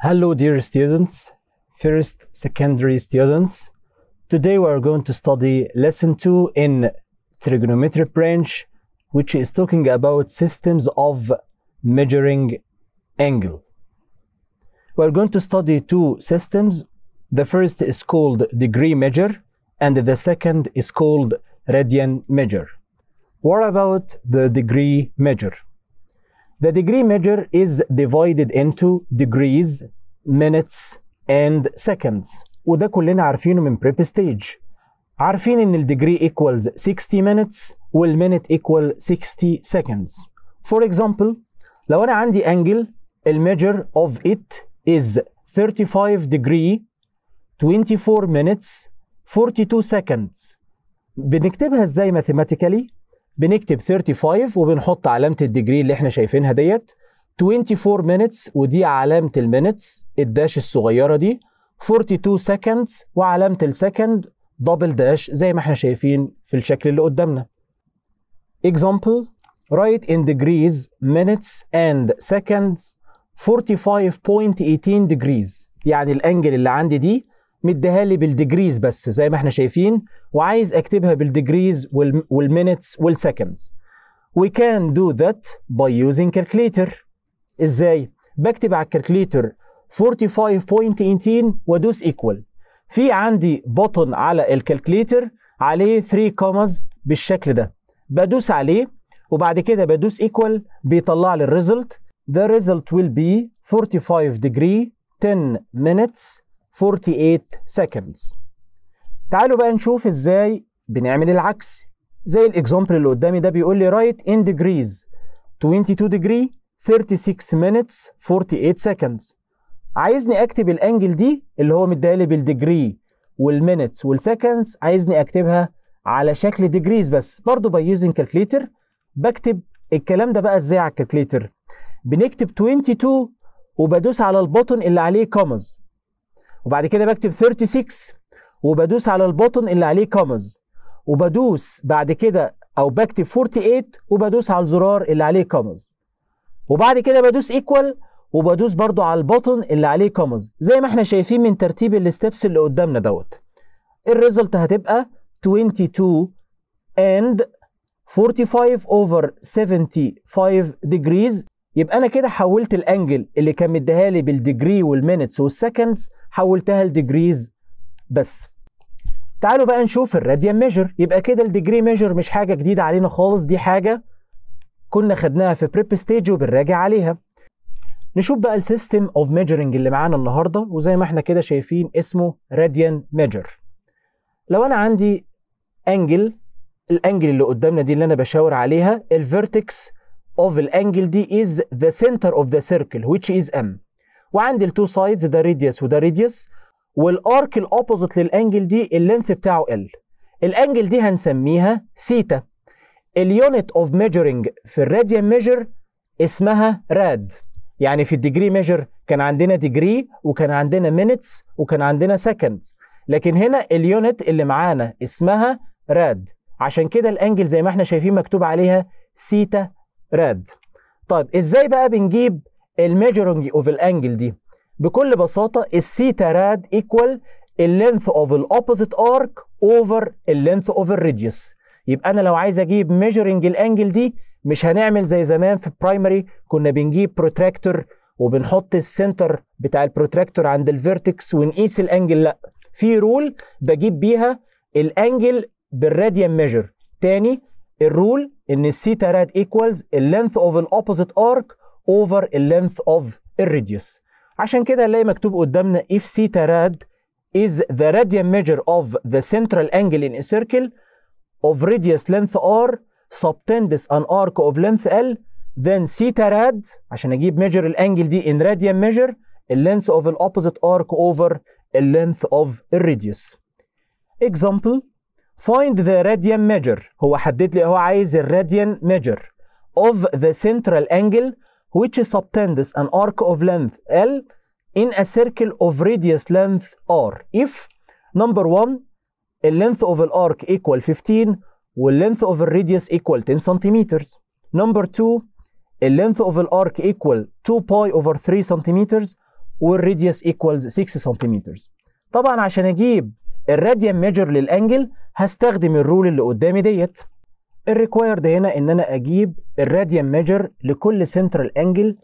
Hello dear students, first secondary students. Today we are going to study lesson 2 in trigonometry branch which is talking about systems of measuring angle. We are going to study two systems. The first is called degree measure and the second is called radian measure. What about the degree measure? The degree measure is divided into degrees, minutes, and seconds وده كلنا عارفينه من prep stage عارفين ان degree equals 60 minutes minute equal 60 seconds for example لو انا عندي angle measure of it is 35 degree 24 minutes 42 seconds بنكتبها ازاي mathematically بنكتب 35 وبنحط علامه الديجري اللي احنا شايفينها ديت 24 minutes ودي علامه المينتس الداش الصغيره دي 42 seconds وعلامه السكند دبل داش زي ما احنا شايفين في الشكل اللي قدامنا example write in degrees minutes and seconds 45.18 degrees يعني الانجل اللي عندي دي مديها لي بالديجريز بس زي ما احنا شايفين وعايز اكتبها بالديجريز والمينتس والسكندز وي كان دو ذات باي يوزنج كالكليتر ازاي بكتب على الكالكليتر 45.18 وادوس ايكوال في عندي بوتن على الكالكليتر عليه 3 كومز بالشكل ده بدوس عليه وبعد كده بدوس ايكوال بيطلع لي الريزلت the result will be 45 degree 10 minutes 48 seconds تعالوا بقى نشوف ازاي بنعمل العكس زي الاكزامبل اللي قدامي ده بيقول لي رايت ان ديجريز 22 ديجري 36 minutes 48 seconds عايزني اكتب الانجل دي اللي هو مديهالي بالديجري والمينتس والسكندز عايزني اكتبها على شكل ديجريز بس باي يوزنج كالكليتر بكتب الكلام ده بقى ازاي على الكالكليتر بنكتب 22 وبدوس على البوتن اللي عليه كومز وبعد كده بكتب 36 وبدوس على البوتن اللي عليه كومز وبدوس بعد كده او بكتب 48 وبدوس على الزرار اللي عليه كومز وبعد كده بدوس ايكوال وبدوس برضو على البوتن اللي عليه كومز زي ما احنا شايفين من ترتيب الستبس اللي قدامنا دوت الريزلت هتبقى 22 and 45 over 75 degrees يبقى انا كده حولت الانجل اللي كان مديها لي بالديجري والمينتس والسكندز حولتها لديجريز بس تعالوا بقى نشوف الراديان ميجر يبقى كده الديجري ميجر مش حاجه جديده علينا خالص دي حاجه كنا خدناها في بريب ستيج وبنراجع عليها نشوف بقى السيستم اوف ميجرنج اللي معانا النهارده وزي ما احنا كده شايفين اسمه راديان ميجر لو انا عندي انجل الانجل اللي قدامنا دي اللي انا بشاور عليها الفيرتكس of the angle دي is the center of the circle which is M وعندي التو سايدز ده radius وده radius والارك الاوبوزيت للانجل دي اللينث بتاعه L الانجل دي هنسميها سيتا اليونت اوف ميجرنج في الراديان ميجر اسمها راد يعني في الديجري ميجر كان عندنا ديجري وكان عندنا مينتس وكان عندنا سكند لكن هنا اليونت اللي معانا اسمها راد عشان كده الانجل زي ما احنا شايفين مكتوب عليها سيتا راد طيب ازاي بقى بنجيب الميجرنج اوف الانجل دي بكل بساطه السيتا راد ايكوال اللينث اوف الاوبوزيت ارك اوفر اللينث اوف الريديوس يبقى انا لو عايز اجيب ميجرنج الانجل دي مش هنعمل زي زمان في برايمري كنا بنجيب بروتراكتور وبنحط السنتر بتاع البروتراكتور عند الفيرتكس ونقيس الانجل لا في رول بجيب بيها الانجل بالراديان ميجر تاني الرول ان الثيتا راد ايكوالز اللينث اوف الاوبوزيت ارك اوفر اللينث اوف الراديوس عشان كده هنلاقي مكتوب قدامنا if theta rad is the radian measure of the central angle in a circle of radius length r subtends an arc of length l then theta rad عشان اجيب measure الانجل دي in radian measure length of an opposite arc over length of a radius example find the radian measure هو حدد لي هو عايز الراديان measure of the central angle which subtends an arc of length L in a circle of radius length R if number 1 a length of an arc equal 15 will length of a radius equal 10 centimeters number 2 a length of an arc equal 2 pi over 3 centimeters وال radius equals 6 centimeters طبعا عشان اجيب الراديان ميجر للانجل هستخدم الرول اللي قدامي ديت الريكوايرد هنا ان انا اجيب الراديان ميجر لكل سنترال انجل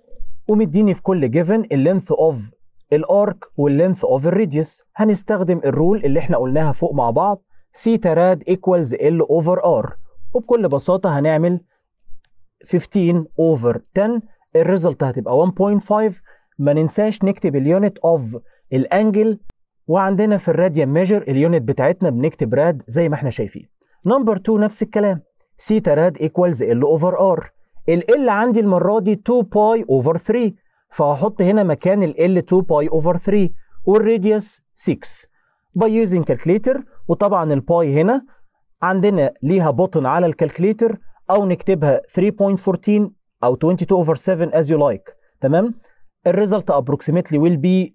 ومديني في كل جيفن اللينث اوف الارك واللينث اوف الريديوس هنستخدم الرول اللي احنا قلناها فوق مع بعض سيتا راد ايكوالز ال اوفر ار وبكل بساطه هنعمل 15 اوفر 10 الريزلت هتبقى 1.5 ما ننساش نكتب اليونت اوف الانجل وعندنا في الراديان ميجر اليونت بتاعتنا بنكتب راد زي ما احنا شايفين نمبر 2 نفس الكلام سيتا راد ايكوالز ال اوفر ار ال ال عندي المره دي 2 باي اوفر 3 فهحط هنا مكان ال ال 2 باي اوفر 3 والراديوس 6 باي using كالكليتر وطبعا الباي هنا عندنا ليها بوتن على الكالكليتر او نكتبها 3.14 او 22 اوفر 7 as you like تمام الريزلت approximately ويل بي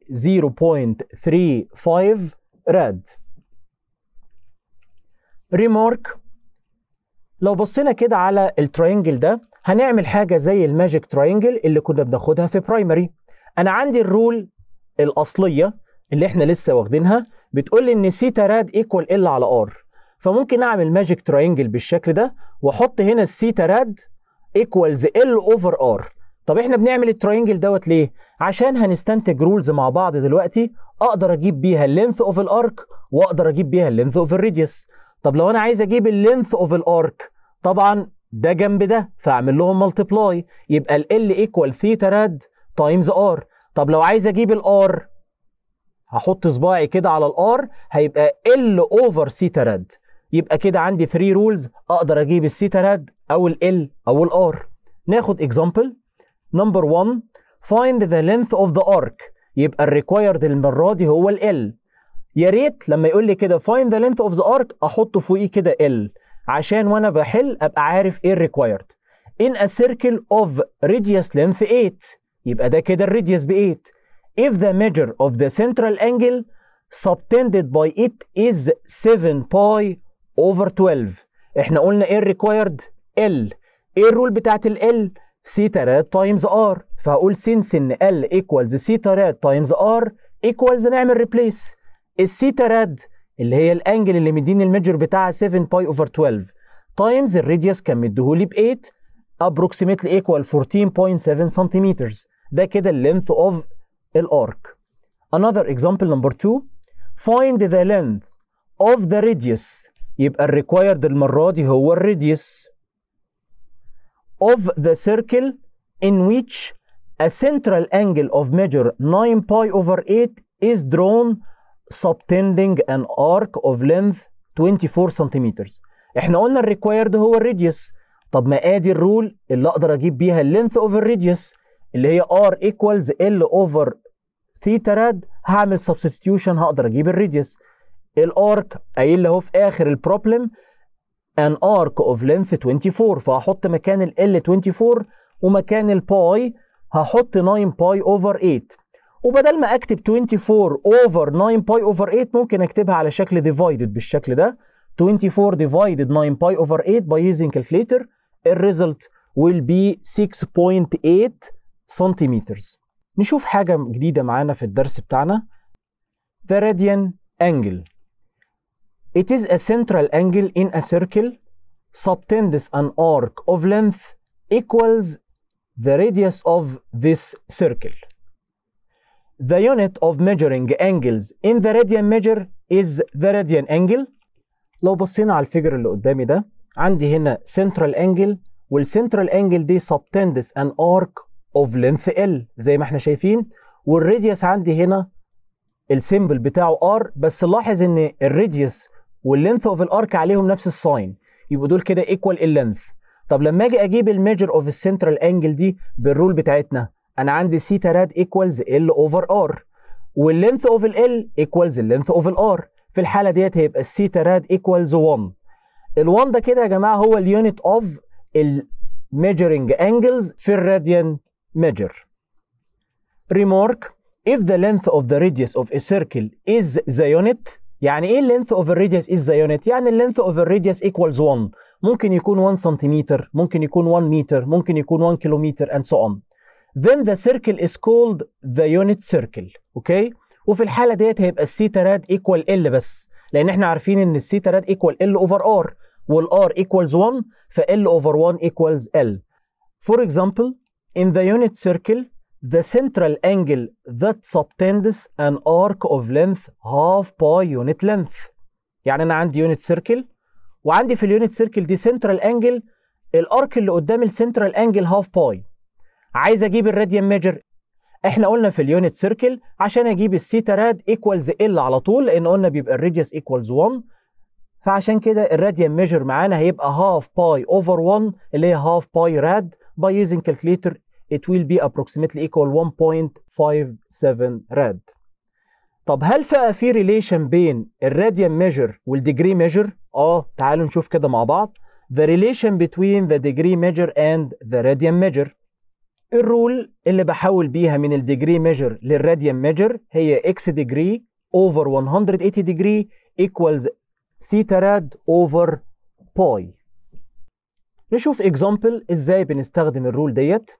0.35 راد ريمارك لو بصينا كده على التراينجل ده هنعمل حاجه زي الماجيك تراينجل اللي كنا بناخدها في برايمري انا عندي الرول الاصليه اللي احنا لسه واخدينها بتقول لي ان سيتا راد ايكوال ال على ار فممكن اعمل ماجيك تراينجل بالشكل ده واحط هنا السيتا راد ايكوالز ال اوفر ار طب احنا بنعمل التراينجل دوت ليه عشان هنستنتج رولز مع بعض دلوقتي اقدر اجيب بيها اللينث اوف الارك واقدر اجيب بيها اللينث اوف الريديوس طب لو انا عايز اجيب اللينث اوف الارك طبعا ده جنب ده فاعمل لهم ملتبلاي يبقى ال ال ايكوال ثيتا راد تايمز ار طب لو عايز اجيب الار هحط صباعي كده على الار هيبقى ال اوفر ثيتا راد يبقى كده عندي 3 رولز اقدر اجيب الثيتا راد او ال ال او الار ناخد اكزامبل نمبر 1 find the length of the arc يبقى الريكوايرد المره دي هو ال L يا ريت لما يقول لي كده find the length of the arc احط فوقيه كده L عشان وانا بحل ابقى عارف ايه الريكوايرد in a circle of radius length 8 يبقى ده كده الريديوس ب 8 if the measure of the central angle subtended by it is 7 pi over 12 احنا قلنا ايه الريكوايرد ال ايه الرول بتاعت ال ال سي ترات تايمز ار فهقول سينس ان ال ايكوالز سي ترات تايمز ار ايكوالز نعمل ريبليس السي ترات اللي هي الانجل اللي مديني الميجر بتاعها 7 باي اوفر 12 تايمز الراديوس كان مديهولي ب 8 ابروكسيمتلي ايكوال 14.7 سنتيمتر ده كده اللينث اوف الارك another example number 2 find the length of the radius يبقى الريكوايرد المره دي هو الراديوس of the circle in which a central angle of measure 9 pi over 8 is drawn subtending an arc of length 24 centimeters احنا قلنا الريكوايرد هو radius. طب ما ادي الرول اللي اقدر اجيب بيها اللينث اوفر radius اللي هي ار ايكوالز ال اوفر ثيتا راد هعمل سبستيتيوشن هقدر اجيب الراديوس الارك قايل هو في اخر البروبلم an arc of length 24 فهحط مكان ال 24 ومكان الباي هحط 9 باي اوفر 8 وبدل ما اكتب 24 اوفر 9 باي اوفر 8 ممكن اكتبها على شكل ديفايدد بالشكل ده 24 ديفايدد 9 باي اوفر 8 باي يوزنج كالكليتر الريزلت ويل بي 6.8 سنتيمترز نشوف حاجة جديدة معانا في الدرس بتاعنا ذا راديان انجل It is a central angle in a circle subtends an arc of length equals the radius of this circle. The unit of measuring angles in the radian measure is the radian angle. لو بصينا على الفيجر اللي قدامي ده عندي هنا central angle والcentral angle دي subtends an arc of length L زي ما احنا شايفين والradius عندي هنا السيمبل بتاعه R بس لاحظ ان radius واللينث اوف الارك عليهم نفس الساين يبقوا دول كده ايكوال اللينث طب لما اجي اجيب الميجر اوف السنترال انجل دي بالرول بتاعتنا انا عندي سيتا راد ايكوالز ال اوفر ار واللينث اوف ال ايكوالز اللينث اوف الار في الحاله ديت هيبقى السيتا راد ايكوالز 1 ال1 ده كده يا جماعه هو اليونت اوف الميجرنج انجلز في الراديان ميجر ريمارك if the length of the radius of a circle is the unit يعني ايه اللينث اوف الريديوس از ذا يونت يعني اللينث اوف الريديوس ايكوالز 1 ممكن يكون 1 سنتيمتر ممكن يكون 1 متر ممكن يكون 1 كيلومتر and so on then the circle is called the unit circle اوكي okay? وفي الحاله ديت هيبقى الثيتا راد ايكوال ال بس لان احنا عارفين ان الثيتا راد ايكوال ال اوفر ار والار ايكوالز 1 فال اوفر 1 ايكوالز ال فور اكزامبل in the unit circle The central angle that subtends an arc of length half pi unit length. يعني أنا عندي unit circle وعندي في اليونت سيركل دي central angle الارك اللي قدام السنترال انجل هاف باي عايز اجيب الراديان ميجر احنا قلنا في اليونت سيركل عشان اجيب السيتا راد ايكوالز ال على طول لان قلنا بيبقى radius ايكوالز 1 فعشان كده الراديان ميجر معانا هيبقى هاف باي اوفر 1 اللي هي هاف باي راد باي يوزنج كالكليتر it will be approximately equal 1.57 rad طب هل بقى في ريليشن بين الراديان ميجر والديجري ميجر اه تعالوا نشوف كده مع بعض the relation between the degree measure and the radian measure الرول اللي بحول بيها من الديجري ميجر للراديان ميجر هي x degree over 180 degree equals theta rad over pi. نشوف example ازاي بنستخدم الرول ديت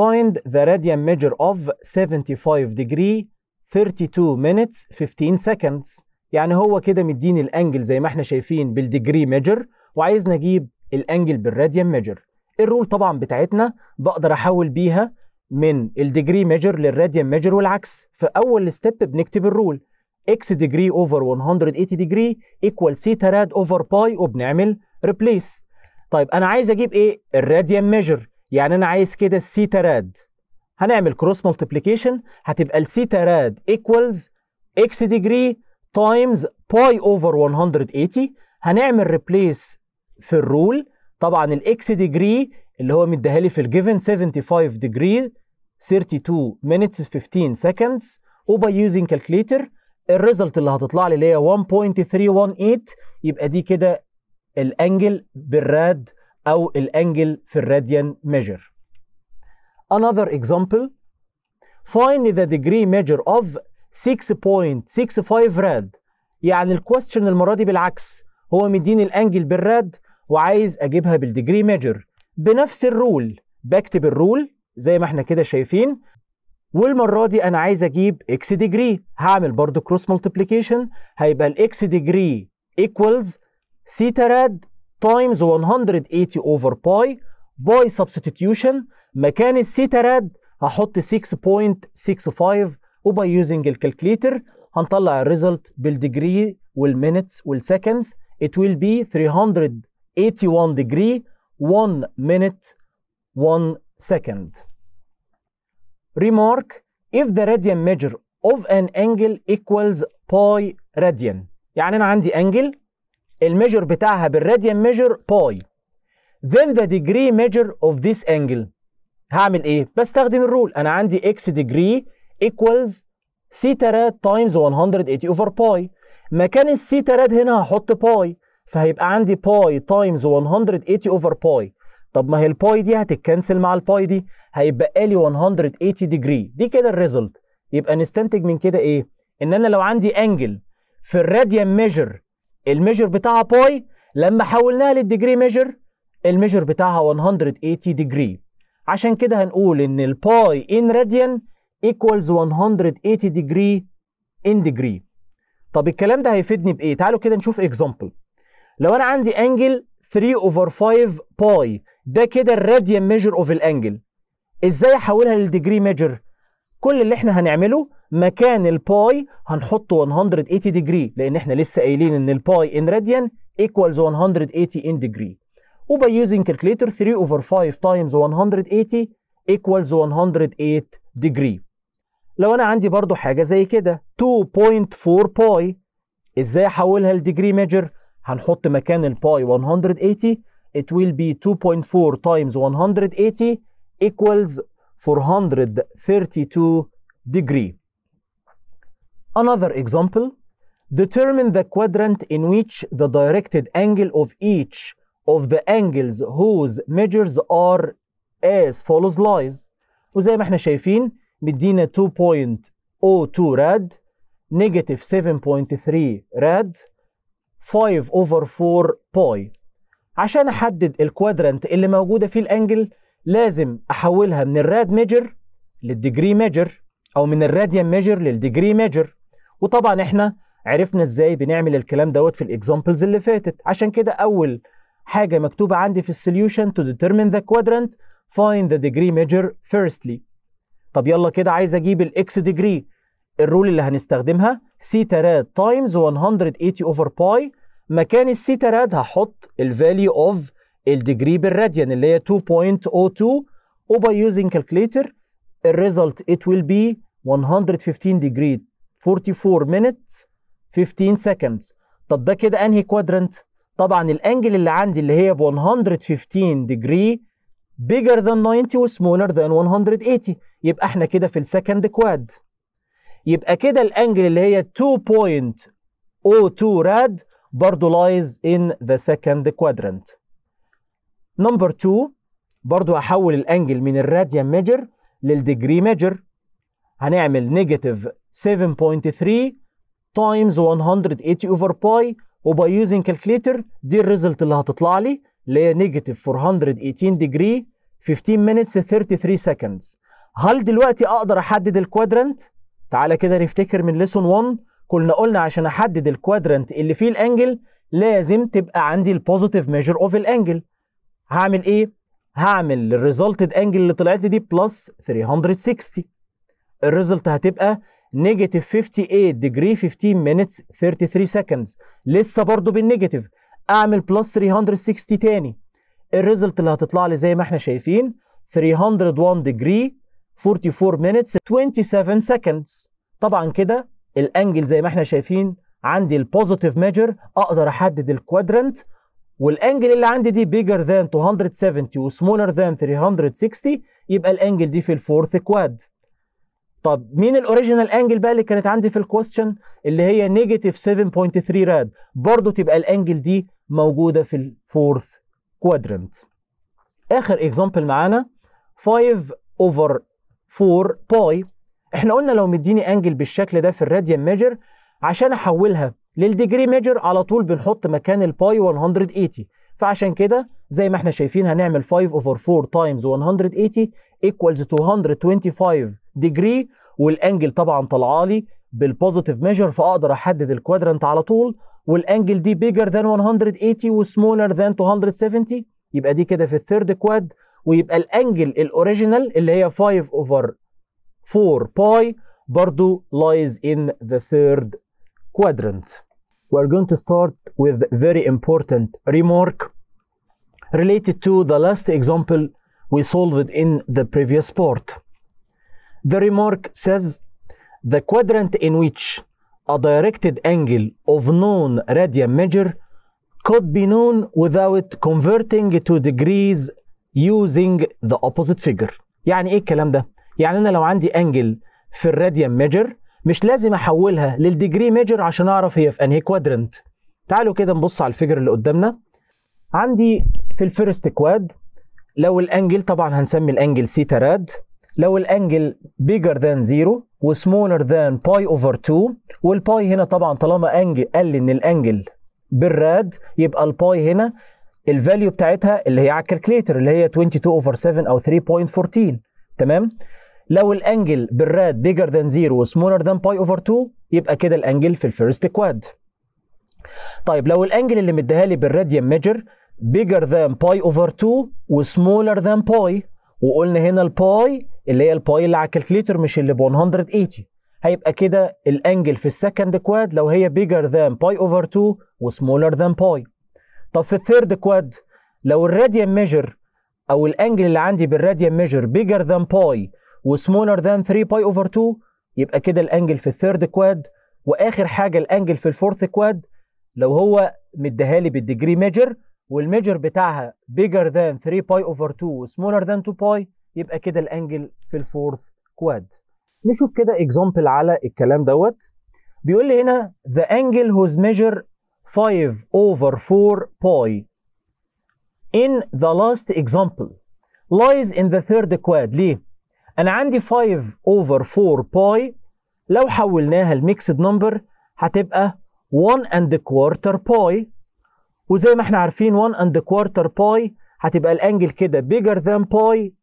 Find the radian measure of 75 degree 32 minutes 15 seconds يعني هو كده مديني الانجل زي ما احنا شايفين بالديجري ميجر وعايز اجيب الانجل بالراديان ميجر الرول طبعا بتاعتنا بقدر احول بيها من الديجري ميجر للراديان ميجر والعكس في اول ستيب بنكتب الرول اكس ديجري اوفر 180 ديجري ايكوال c تراد اوفر باي وبنعمل ريبليس طيب انا عايز اجيب ايه الراديان ميجر يعني انا عايز كده السي تراد هنعمل كروس ملتيبليكيشن هتبقى السي تراد ايكوالز اكس ديجري تايمز باي اوفر 180 هنعمل ريبليس في الرول طبعا الاكس ديجري اللي هو مديها لي في الجيفن 75 ديجري 32 minutes 15 seconds وباي يوزنج كالكليتر الريزلت اللي هتطلع لي اللي هي 1.318 يبقى دي كده الانجل بالراد أو الأنجل في الراديان measure. Another example, find the degree measure of 6.65 rad. يعني الكويستشن المرة دي بالعكس هو مديني الأنجل بالراد وعايز أجيبها بالديجري ميجر بنفس الرول بكتب الرول زي ما احنا كده شايفين والمرة دي أنا عايز أجيب إكس ديجري هعمل برضو كروس ملتبليكيشن هيبقى الإكس ديجري equals سيتا راد times 180 over pi by substitution مكان السيتا راد هحط 6.65 وباي using الكالكليتر هنطلع الريزلت بالديجري والمينتس والسكندز it will be 381 degree 1 minute 1 second. Remark if the radian measure of an angle equals pi radian يعني أنا عندي angle الميجر بتاعها بالراديان ميجر باي then the degree measure of this angle هعمل ايه بستخدم الرول انا عندي x degree equals سي تراد times 180 over باي مكان السي تراد هنا هحط باي فهيبقى عندي باي times 180 over باي طب ما هي الباي دي هتتكنسل مع الباي دي هيبقى لي 180 degree دي كده الريزلت يبقى نستنتج من كده ايه ان انا لو عندي انجل في الراديان ميجر الميجر بتاعها باي لما حولناها للديجري ميجر الميجر بتاعها 180 ديجري عشان كده هنقول ان الباي ان راديان ايكوالز 180 ديجري ان ديجري طب الكلام ده هيفيدني بايه تعالوا كده نشوف اكزامبل لو انا عندي انجل 3 اوفر 5 باي ده كده الراديان ميجر اوف الانجل ازاي احولها للديجري ميجر كل اللي احنا هنعمله مكان الباي هنحط 180 ديجري لان احنا لسه قايلين ان الباي ان راديان ايكوالز 180 ان ديجري وباي يوزنج كالكليتر 3 اوفر 5 تايمز 180 ايكوالز 108 ديجري لو انا عندي برضو حاجة زي كده 2.4 باي ازاي احولها لديجري ميجر هنحط مكان الباي 180 it will be 2.4 تايمز 180 ايكوالز 432 degree. Another example, determine the quadrant in which the directed angle of each of the angles whose measures are as follows lies وزي ما احنا شايفين مدينا 2.02 rad, negative 7.3 rad, 5 over 4 pi. عشان احدد الكوادرنت اللي موجودة في الانجل لازم احولها من الراد ميجر للديجري ميجر او من الراديان ميجر للديجري ميجر وطبعا احنا عرفنا ازاي بنعمل الكلام دوت في الاكزامبلز اللي فاتت عشان كده اول حاجه مكتوبه عندي في السوليوشن to determine the quadrant find the degree measure firstly طب يلا كده عايز اجيب الاكس degree الرول اللي هنستخدمها سيتا راد تايمز 180 اوفر باي مكان السيتا راد هحط الفاليو اوف الديجري بالراديان اللي هي 2.02 وباي يوزنج كالكليتر الريزلت it will be 115 ديجري 44 minutes 15 سكندز طب ده كده انهي كوادرنت طبعا الانجل اللي عندي اللي هي ب 115 ديجري bigger than 90 وسمولر than 180 يبقى احنا كده في السكند كواد يبقى كده الانجل اللي هي 2.02 راد برضو lies in the second quadrant نمبر 2 برضو هحول الانجل من الراديان ميجر للديجري ميجر هنعمل نيجاتيف 7.3 تايمز 180 اوفر باي وباي يوزنج كالكليتر دي الريزلت اللي هتطلع لي اللي هي نيجاتيف 418 ديجري 15 minutes 33 seconds هل دلوقتي اقدر احدد الكوادرنت تعالى كده نفتكر من ليسون 1 كنا قلنا عشان احدد الكوادرنت اللي فيه الانجل لازم تبقى عندي البوزيتيف ميجر اوف الانجل هعمل ايه؟ هعمل الريزلتد انجل اللي طلعت لي دي بلس 360 الريزلت هتبقى نيجاتيف 58 ديجري 15 مينتس 33 سكندز لسه برضو بالنيجاتيف اعمل بلس 360 تاني الريزلت اللي هتطلع لي زي ما احنا شايفين 301 ديجري 44 مينتس 27 سكندز طبعا كده الانجل زي ما احنا شايفين عندي البوزيتيف ميجر اقدر احدد الكوادرنت والانجل اللي عندي دي بيجر ذان 270 وسمولر ذان 360 يبقى الانجل دي في الفورث كواد طب مين الاوريجينال انجل بقى اللي كانت عندي في الكويستشن اللي هي نيجاتيف 7.3 راد برضه تبقى الانجل دي موجوده في الفورث كوادرنت اخر اكزامبل معانا 5 اوفر 4 باي احنا قلنا لو مديني انجل بالشكل ده في الراديان ميجر عشان احولها للديجري ميجر على طول بنحط مكان الباي 180 فعشان كده زي ما احنا شايفين هنعمل 5 اوفر 4 تايمز 180 ايكوالز 225 ديجري والانجل طبعا طالعه لي بالبوزيتيف ميجر فاقدر احدد الكوادرنت على طول والانجل دي بيجر ذان 180 وسمولر ذان 270 يبقى دي كده في الثيرد كواد ويبقى الانجل الاوريجينال اللي هي 5 اوفر 4 باي برضو lies in the third quadrant. We're going to start with very important remark related to the last example we solved in the previous part. The remark says the quadrant in which a directed angle of known radian measure could be known without converting to degrees using the opposite figure. يعني ايه الكلام ده؟ يعني انا لو عندي angle في الراديان measure مش لازم احولها للديجري ميجر عشان اعرف هي في انهي كوادرنت تعالوا كده نبص على الفيجر اللي قدامنا عندي في الفيرست كواد لو الانجل طبعا هنسمي الانجل سيتا راد لو الانجل بيجر ذان زيرو وسمولر ذان باي اوفر 2 والباي هنا طبعا طالما انجل قال لي ان الانجل بالراد يبقى الباي هنا الفاليو بتاعتها اللي هي على الكالكليتر اللي هي 22 اوفر 7 او 3.14 تمام لو الانجل بالراد بيجر ذان زيرو وسمولر ذان باي اوفر 2 يبقى كده الانجل في الفيرست كواد طيب لو الانجل اللي مديها لي بالراديان ميجر بيجر ذان باي اوفر 2 وسمولر ذان باي وقلنا هنا الباي اللي هي الباي اللي على الكالكليتر مش اللي ب 180 هيبقى كده الانجل في السكند كواد لو هي بيجر ذان باي اوفر 2 وسمولر ذان باي طب في الثيرد كواد لو الراديان ميجر او الانجل اللي عندي بالراديان ميجر بيجر ذان باي وسمولر ذان 3 باي اوفر 2 يبقى كده الانجل في الثيرد كواد واخر حاجه الانجل في الفورث كواد لو هو مديها لي بالديجري ميجر والميجر بتاعها بيجر ذان 3 باي اوفر 2 وسمولر ذان 2 باي يبقى كده الانجل في الفورث كواد نشوف كده اكزامبل على الكلام دوت بيقول لي هنا the angle whose measure 5 over 4 باي in the last example lies in the third quad ليه انا عندي 5 اوفر 4 باي لو حولناها لميكسد نمبر هتبقى 1 اند كوارتر باي وزي ما احنا عارفين 1 اند كوارتر باي هتبقى الانجل كده bigger than باي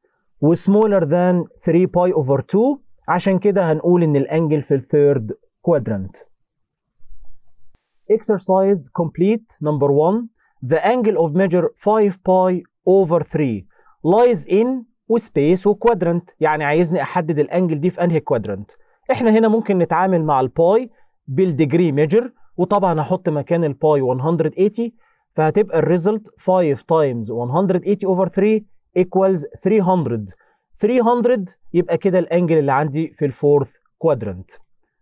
وسمولر ذان 3 باي اوفر 2 عشان كده هنقول ان الانجل في الثيرد كوادرانت exercise complete number 1 the angle of measure 5 pi over 3 lies in وسبيس وكوادرنت يعني عايزني احدد الانجل دي في انهي كوادرنت احنا هنا ممكن نتعامل مع الباي بالديجري ميجر وطبعا هحط مكان الباي 180 فهتبقى الريزلت 5 تايمز 180 اوفر 3 ايكوالز 300 300 يبقى كده الانجل اللي عندي في الفورث كوادرنت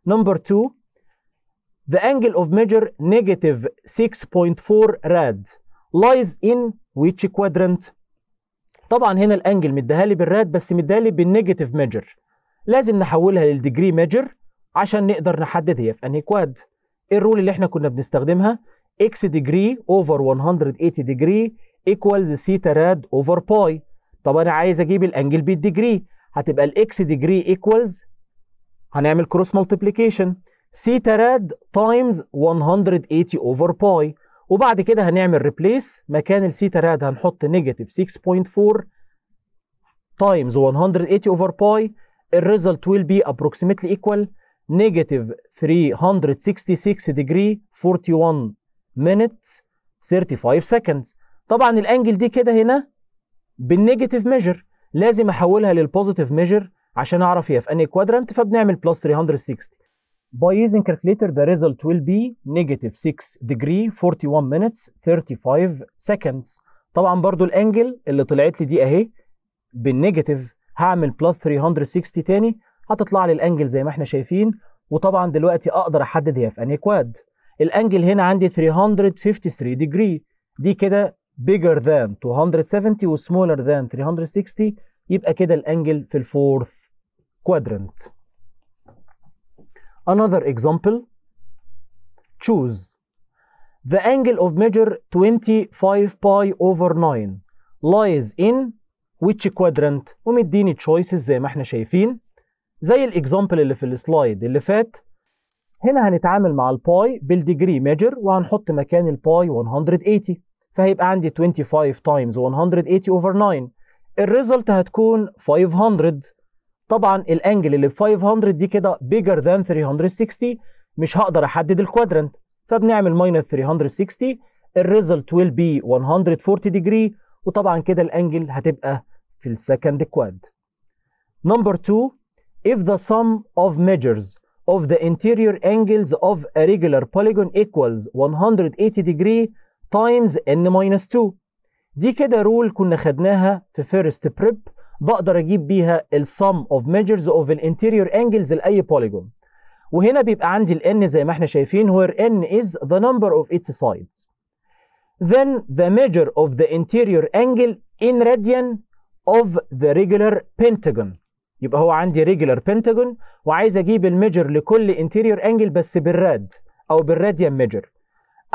نمبر 2 The angle of measure negative 6.4 rad lies in which quadrant طبعا هنا الانجل مديها لي بالراد بس مديها لي بالنيجاتيف ميجر لازم نحولها للديجري ميجر عشان نقدر نحدد هي في انهي كواد ايه الرول اللي احنا كنا بنستخدمها x ديجري اوفر 180 ديجري ايكوالز سيتا راد اوفر باي طب انا عايز اجيب الانجل بالديجري هتبقى الاكس ديجري ايكوالز هنعمل كروس ملتبليكيشن سيتا راد تايمز 180 اوفر باي وبعد كده هنعمل ريبليس مكان السيتا راد هنحط نيجاتيف 6.4 تايمز 180 اوفر باي الريزلت ويل بي ابروكسيمتلي ايكوال نيجاتيف 366 ديجري 41 minutes 35 سكندز طبعا الانجل دي كده هنا بالنيجاتيف ميجر لازم احولها للبوزيتيف ميجر عشان اعرف هي في انهي كوادرانت فبنعمل بلس 360 By using calculator, the result will be negative 6 degree 41 minutes 35 seconds. طبعا برضو الانجل اللي طلعت لي دي اهي بالنيجاتيف هعمل بلس 360 تاني هتطلع لي الانجل زي ما احنا شايفين وطبعا دلوقتي اقدر احدد هي في انهي كواد. الانجل هنا عندي 353 degree دي كده bigger than 270 وسمولر smaller than 360 يبقى كده الانجل في الفورث كوادرنت. Another example, choose. The angle of measure 25 pi over 9 lies in which quadrant ومديني choices زي ما احنا شايفين زي الاكزامبل اللي في السلايد اللي فات هنا هنتعامل مع الباي بالديجري ميجر وهنحط مكان الباي 180 فهيبقى عندي 25 تايمز 180 اوفر 9 الريزلت هتكون 500 طبعا الانجل اللي ب 500 دي كده bigger than 360 مش هقدر احدد الكوادرنت فبنعمل minus 360 الريزلت will be 140 degree وطبعا كده الانجل هتبقى في السكند كواد نمبر 2 if the sum of measures of the interior angles of a regular polygon equals 180 degree times n minus 2 دي كده رول كنا خدناها في first prep بقدر اجيب بيها السم اوف ميجرز اوف الانتيريور انجلز لاي بوليجون وهنا بيبقى عندي ال n زي ما احنا شايفين where n is the number of its sides then the measure of the interior angle in radian of the regular pentagon يبقى هو عندي regular pentagon وعايز اجيب الميجر لكل interior angle بس بالراد او بالراديان ميجر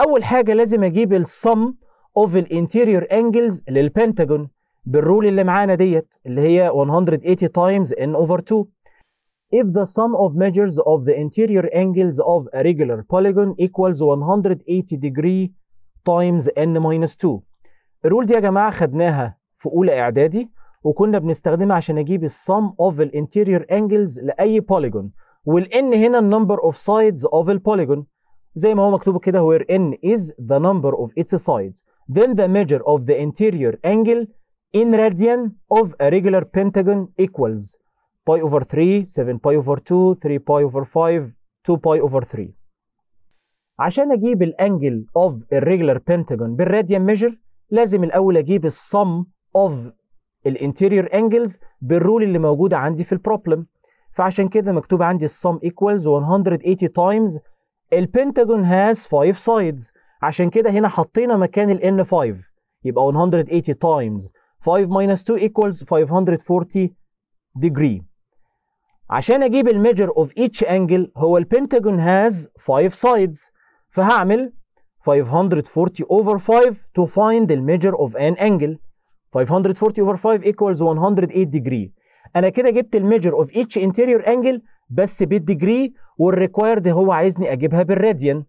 اول حاجه لازم اجيب السم of the interior angles للبنتاجون بالرول اللي معانا ديت اللي هي 180 times n over 2 if the sum of measures of the interior angles of a regular polygon equals 180 degree times n minus 2 الرول دي يا جماعة خدناها في أولى إعدادي وكنا بنستخدمها عشان أجيب sum of the interior angles لأي polygon والn هنا number of sides of the polygon زي ما هو مكتوب كده where n is the number of its sides then the measure of the interior angle in radian of a regular pentagon equals pi over 3 7 pi over 2 3 pi over 5 2 pi over 3 عشان اجيب الانجل of irregular pentagon بالراديان measure لازم الاول اجيب السم of الانتيريور انجلز بالرول اللي موجوده عندي في البروبلم فعشان كده مكتوب عندي السم equals 180 times البنتاجون has 5 sides عشان كده هنا حطينا مكان ال n 5 يبقى 180 times 5 minus 2 equals 540 degree عشان اجيب الميجر اوف ايتش انجل هو البنتاجون هاز 5 سايدز فهعمل 540 over 5 to find the measure of an angle 540 over 5 ايكوالز 108 ديجري انا كده جبت الميجر اوف each interior angle بس بالديجري والريكوايرد هو عايزني اجيبها بالراديان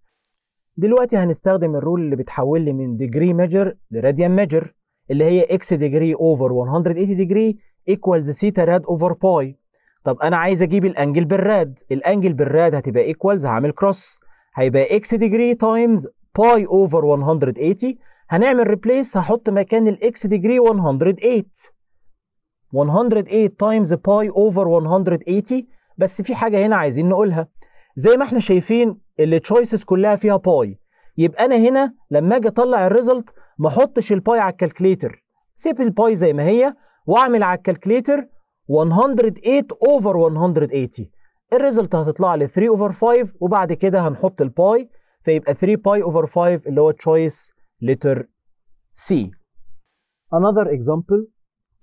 دلوقتي هنستخدم الرول اللي بتحول لي من ديجري ميجر لراديان ميجر اللي هي اكس ديجري اوفر 180 ديجري ايكوالز سيتا راد اوفر باي طب انا عايز اجيب الانجل بالراد الانجل بالراد هتبقى ايكوالز هعمل كروس هيبقى اكس ديجري تايمز باي اوفر 180 هنعمل ريبليس هحط مكان الاكس ديجري 108 108 تايمز باي اوفر 180 بس في حاجه هنا عايزين نقولها زي ما احنا شايفين التشويسز كلها فيها باي يبقى انا هنا لما اجي اطلع الريزلت ما احطش الباي على الكالكليتر سيب الباي زي ما هي واعمل على الكالكليتر 108 اوفر 180 الريزلت هتطلع لي 3 اوفر 5 وبعد كده هنحط الباي فيبقى 3 باي اوفر 5 اللي هو تشويس letter C. Another example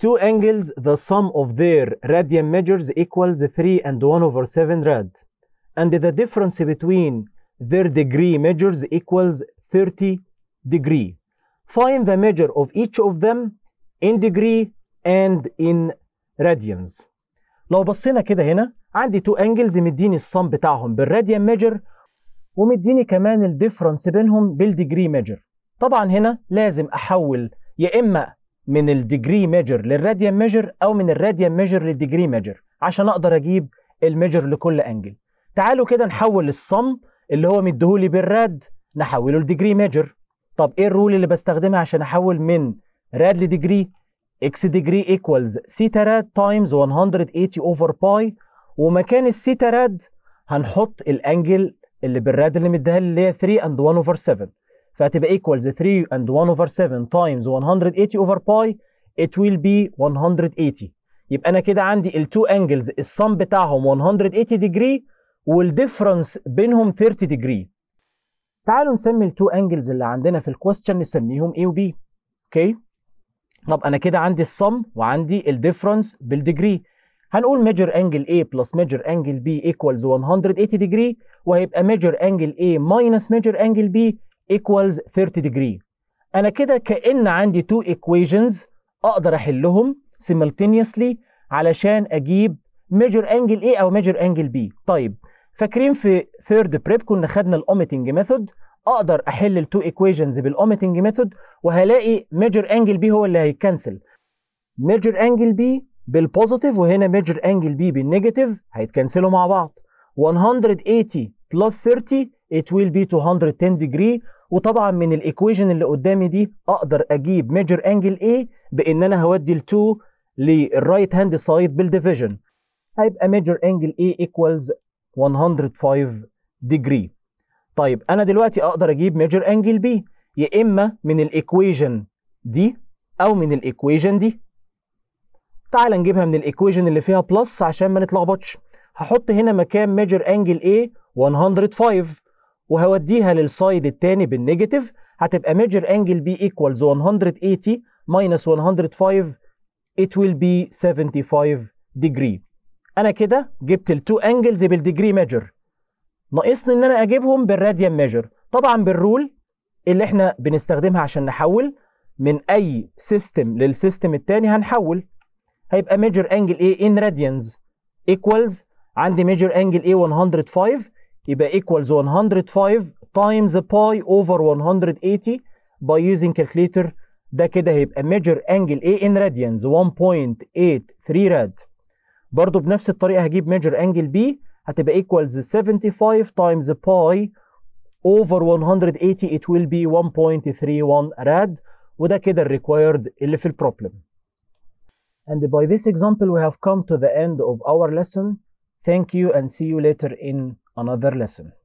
two angles the sum of their radian measures equals 3 and 1 over 7 rad and the difference between their degree measures equals 30 degree Find the measure of each of them in degree and in radians لو بصينا كده هنا عندي تو انجلز مديني الصم بتاعهم بالراديان ميجر ومديني كمان الديفرنس بينهم بالديجري ميجر طبعا هنا لازم احول يا اما من الديجري ميجر للراديان ميجر او من الراديان ميجر للديجري ميجر عشان اقدر اجيب الميجر لكل انجل تعالوا كده نحول الصم اللي هو مديهولي بالراد نحوله لديجري ميجر طب ايه الرول اللي بستخدمها عشان احول من راد لديجري اكس ديجري ايكوالز سيتا راد تايمز 180 اوفر باي ومكان السيتا راد هنحط الانجل اللي بالراد اللي مديها لي اللي هي 3 اند 1 اوفر 7 فهتبقى ايكوالز 3 اند 1 اوفر 7 تايمز 180 اوفر باي ات ويل بي 180 يبقى انا كده عندي التو انجلز الصم بتاعهم 180 ديجري والديفرنس بينهم 30 ديجري تعالوا نسمي التو انجلز اللي عندنا في الكويستشن نسميهم A و B اوكي طب انا كده عندي الصم وعندي الديفرنس بالديجري هنقول ميجر انجل A بلس ميجر انجل B ايكوالز 180 ديجري وهيبقى ميجر انجل A ماينس ميجر انجل B ايكوالز 30 ديجري انا كده كان عندي تو ايكويشنز اقدر احلهم simultaneously علشان اجيب ميجر انجل A او ميجر انجل B طيب فاكرين في ثيرد بريب كنا خدنا الاوميتنج ميثود اقدر احل التو ايكويشنز بالاوميتنج ميثود وهلاقي ميجر انجل بي هو اللي هيتكنسل ميجر انجل بي بالبوزيتيف وهنا ميجر انجل بي بالنيجاتيف هيتكنسلوا مع بعض 180 بلس 30 ات ويل بي 210 ديجري وطبعا من الايكويشن اللي قدامي دي اقدر اجيب ميجر انجل اي بان انا هودي ال 2 للرايت هاند سايد بالديفيجن هيبقى ميجر انجل اي ايكوالز 105 ديجري طيب انا دلوقتي اقدر اجيب ميجر انجل بي يا اما من الايكويجن دي او من الايكويجن دي تعال نجيبها من الايكويجن اللي فيها بلس عشان ما نتلخبطش هحط هنا مكان ميجر انجل اي 105 وهوديها للسايد التاني بالنيجاتيف هتبقى ميجر انجل بي ايكوالز 180 ماينس 105 it will be 75 degree انا كده جبت التو انجلز بالديجري ميجر ناقصني ان انا اجيبهم بالراديان ميجر طبعا بالرول اللي احنا بنستخدمها عشان نحول من اي سيستم للسيستم التاني هنحول هيبقى ميجر انجل ايه ان راديانز ايكوالز عندي ميجر انجل ايه 105 يبقى ايكوالز 105 تايمز باي اوفر 180 باي يوزنج كالكليتر ده كده هيبقى ميجر انجل ايه ان راديانز 1.83 راد برضو بنفس الطريقة هجيب ميجر انجل بي هتبقى ايكوالز 75 تايمز باي over 180 it will be 1.31 rad وده كده الريكوايرد اللي في البروبلم. And by this example we have come to the end of our lesson. Thank you and see you later in another lesson.